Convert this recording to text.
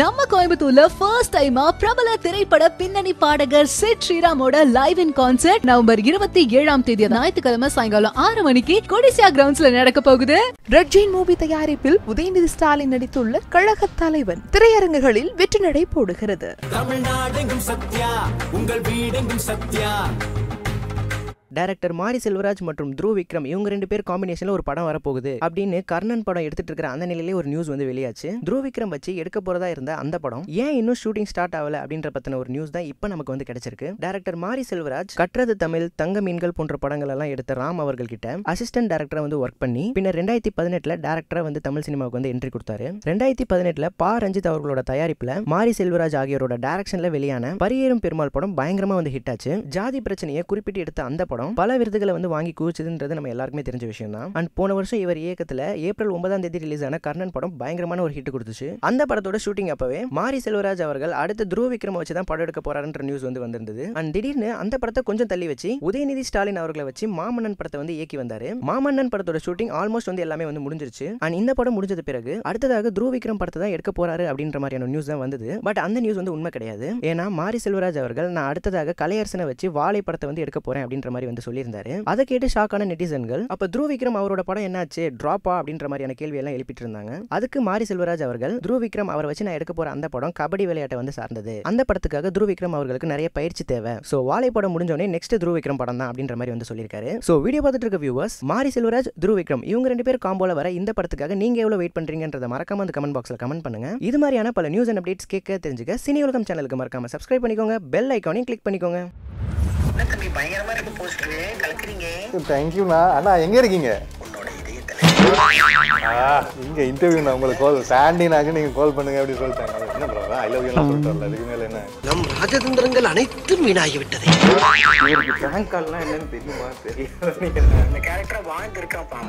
நம்ம கோயம்புத்தூர்ல first time பிரபல திரைப்பட பின்னணி பாடகர் சிட் ஸ்ரீராமோட லைவ் இன் கான்சர்ட் நவம்பர் இருபத்தி ஏழாம் தேதி ஞாயிற்றுக்கிழமை சாயங்காலம் ஆறு மணிக்கு கொடிசியா கிரவுண்ட்ஸ்ல நடக்க போகுது ரெட் ஜெயின் மூவி தயாரிப்பில் உதயநிதி ஸ்டாலின் நடித்துள்ள கழக தலைவன் திரையரங்குகளில் வெற்றி நடை போடுகிறது தமிழ்நாடு சத்யா உங்கள் சத்யா டேரக்டர் மாரி செல்வராஜ் மற்றும் த்ரூ விக்ரம் இவங்க ரெண்டு பேர் காம்பினேஷன்ல ஒரு படம் வரப்போகுது அப்படின்னு கர்ணன் படம் எடுத்துட்டு இருக்கிற அந்த நிலையிலே ஒரு நியூஸ் வந்து வெளியாச்சு த்ரூ விக்ரம் வச்சு எடுக்க போறதா இருந்த அந்த படம் ஏன் இன்னும் ஷூட்டிங் ஸ்டார்ட் ஆகல அப்படின்ற பத்தின ஒரு நியூஸ் தான் இப்போ நமக்கு வந்து கிடைச்சிருக்கு டேரக்டர் மாரி செல்வராஜ் கற்றது தமிழ் தங்க மீன்கள் போன்ற படங்கள் எல்லாம் எடுத்த ராம் அவர்கள் கிட்ட அசிஸ்டன்ட் டேரக்டரா வந்து ஒர்க் பண்ணி பின்னர் ரெண்டாயிரத்தி பதினெட்டுல டேரக்டரை வந்து தமிழ் சினிமாவுக்கு வந்து என்ட்ரி கொடுத்தாரு ரெண்டாயிரத்தி பதினெட்டுல பா ரஞ்சித் அவர்களோட தயாரிப்புல மாரி செல்வராஜ் ஆகியோரோட டேரக்ஷன்ல வெளியான பரியேறும் பெருமாள் படம் பயங்கரமா வந்து ஹிட் ஆச்சு ஜாதி பிரச்சனையை குறிப்பிட்டு எடுத்த அந்த படம் படம் பல விருதுகளை வந்து வாங்கி குவிச்சதுன்றது நம்ம எல்லாருக்குமே தெரிஞ்ச விஷயம் தான் அண்ட் போன வருஷம் இவர் இயக்கத்தில் ஏப்ரல் ஒன்பதாம் தேதி ரிலீஸ் ஆன கர்ணன் படம் பயங்கரமான ஒரு ஹிட் கொடுத்துச்சு அந்த படத்தோட ஷூட்டிங் அப்பவே மாரி செல்வராஜ் அவர்கள் அடுத்த துருவ விக்ரம வச்சு தான் படம் எடுக்க போறாருன்ற நியூஸ் வந்து வந்திருந்தது அண்ட் திடீர்னு அந்த படத்தை கொஞ்சம் தள்ளி வச்சு உதயநிதி ஸ்டாலின் அவர்களை வச்சு மாமன்னன் படத்தை வந்து இயக்கி வந்தாரு மாமன்னன் படத்தோட ஷூட்டிங் ஆல்மோஸ்ட் வந்து எல்லாமே வந்து முடிஞ்சிருச்சு அண்ட் இந்த படம் முடிஞ்சது பிறகு அடுத்ததாக துருவ விக்ரம் படத்தை தான் எடுக்க போறாரு அப்படின்ற மாதிரியான நியூஸ் தான் வந்தது பட் அந்த நியூஸ் வந்து உண்மை கிடையாது ஏன்னா மாரி செல்வராஜ் அவர்கள் நான் அடுத்ததாக கலையரசனை வச்சு வாழை படத்தை வந்து எடுக்க போறேன் அப்படின்ற மாதிரி வந்து வந்து சொல்லியிருந்தாரு அதை கேட்டு ஷாக்கான நெட்டிசன்கள் அப்ப த்ரூ விக்ரம் அவரோட படம் என்னாச்சு டிராப்பா அப்படின்ற மாதிரியான கேள்வி எல்லாம் எழுப்பிட்டு இருந்தாங்க அதுக்கு மாரி செல்வராஜ் அவர்கள் த்ரூ விக்ரம் அவரை வச்சு நான் எடுக்க போற அந்த படம் கபடி விளையாட்டை வந்து சார்ந்தது அந்த படத்துக்காக த்ரூ விக்ரம் அவர்களுக்கு நிறைய பயிற்சி தேவை ஸோ வாழை படம் முடிஞ்சோடனே நெக்ஸ்ட் த்ரூ விக்ரம் படம் தான் அப்படின்ற மாதிரி வந்து சொல்லியிருக்காரு ஸோ வீடியோ பார்த்துட்டு இருக்க வியூவர்ஸ் மாரி செல்வராஜ் த்ரூ விக்ரம் இவங்க ரெண்டு பேர் காம்போல வர இந்த படத்துக்காக நீங்க எவ்வளவு வெயிட் பண்றீங்கன்றத மறக்காம அந்த கமெண்ட் பாக்ஸ்ல கமெண்ட் பண்ணுங்க இது மாதிரியான பல நியூஸ் அண்ட் அப்டேட்ஸ் கேட்க தெரிஞ்சுக்க சினி உலகம் சேனலுக்கு மறக்காம சப்ஸ்கிரைப் பண்ணிக்கோங்க பெல் ஐக்கானையும் கிளிக் பண்ணிக்கோங்க என்ன தம்பி பயங்கரமா இருக்கு போஸ்டர் கலக்குறீங்க தேங்க்யூண்ணா அண்ணா எங்க இருக்கீங்க இங்க இன்டர்வியூ உங்களுக்கு கால் சாண்டினாக்கு நீங்க கால் பண்ணுங்க அப்படி சொல்லிட்டாங்க என்ன பிரதா ஐ லவ் யூ சொல்லிட்டாங்க அதுக்கு மேல என்ன நம் ராஜதந்திரங்கள் அனைத்தும் வீணாகி விட்டது இவருக்கு பிராங்க் கால்லாம் என்னன்னு தெரியுமா தெரியும் அந்த கேரக்டர் ஓகே இருக்காப்பா